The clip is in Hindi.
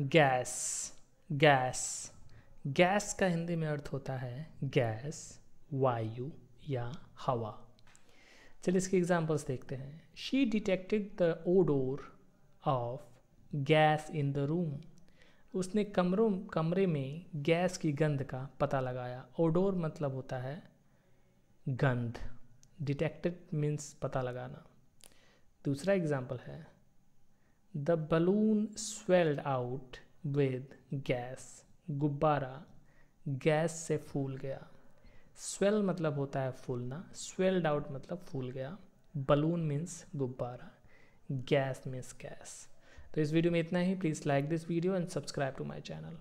गैस गैस गैस का हिंदी में अर्थ होता है गैस वायु या हवा चलिए इसके एग्जाम्पल्स देखते हैं she detected the odour of gas in the room उसने कमरों कमरे में गैस की गंध का पता लगाया ओडोर मतलब होता है गंध डिटेक्टेड मीन्स पता लगाना दूसरा एग्जाम्पल है the balloon swelled out with gas गुब्बारा गैस से फूल गया स्वेल मतलब होता है फूलना स्वेल्ड आउट मतलब फूल गया बलून मीन्स गुब्बारा गैस मीन्स गैस तो इस वीडियो में इतना ही please like this video and subscribe to my channel